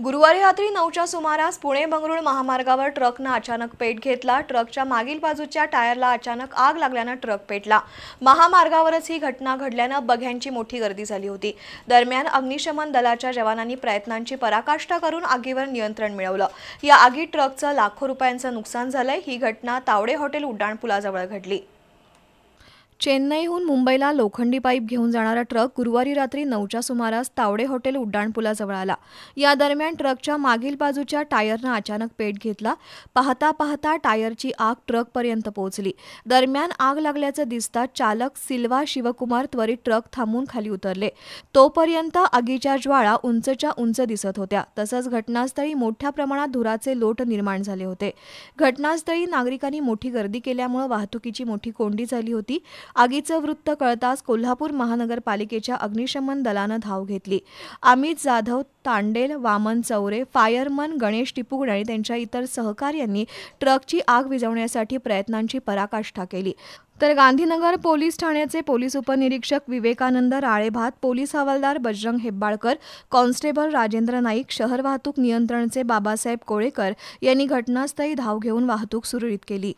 गुरुवारी रात्री नऊच्या सुमारास पुणे बंगळुरू महामार्गावर ट्रकनं अचानक पेट घेतला ट्रकच्या मागील बाजूच्या टायरला अचानक आग लागल्यानं ट्रक पेटला महामार्गावरच ही घटना घडल्यानं बघ्यांची मोठी गर्दी झाली होती दरम्यान अग्निशमन दलाच्या जवानांनी प्रयत्नांची पराकाष्ठा करून आगीवर नियंत्रण मिळवलं या आगीत ट्रकचं लाखो रुपयांचं नुकसान झालंय ही घटना तावडे हॉटेल उड्डाणपुलाजवळ घडली चेन्नईहून मुंबईला लोखंडी पाईप घेऊन जाणारा ट्रक गुरुवारी रात्री नऊच्या सुमारास तावडे हॉटेल उड्डाणपुलाजवळ आला या दरम्यान ट्रकच्या मागील बाजूच्या टायरनं अचानक पेट घेतला पाहता पाहता टायरची आग ट्रकपर्यंत पोहोचली दरम्यान आग लागल्याचं दिसता चालक सिल्वा शिवकुमार त्वरित ट्रक थांबून खाली उतरले तोपर्यंत आगीच्या ज्वाळा उंचच्या उंच दिसत होत्या तसंच घटनास्थळी मोठ्या प्रमाणात धुराचे लोट निर्माण झाले होते घटनास्थळी नागरिकांनी मोठी गर्दी केल्यामुळे वाहतुकीची मोठी कोंडी झाली होती आगीचं वृत्त कळताच कोल्हापूर महानगरपालिकेच्या अग्निशमन दलानं धाव घेतली अमित जाधव तांडेल वामन चौरे फायरमन गणेश टिपुगण आणि त्यांच्या इतर सहकार्यांनी ट्रकची आग विझवण्यासाठी प्रयत्नांची पराकाष्ठा केली तर गांधीनगर पोलीस ठाण्याचे पोलीस उपनिरीक्षक विवेकानंद राळेभात पोलीस हवालदार बजरंग हेब्बाळकर कॉन्स्टेबल राजेंद्र नाईक शहर वाहतूक नियंत्रणचे बाबासाहेब कोळेकर यांनी घटनास्थळी धाव घेऊन वाहतूक सुरळीत केली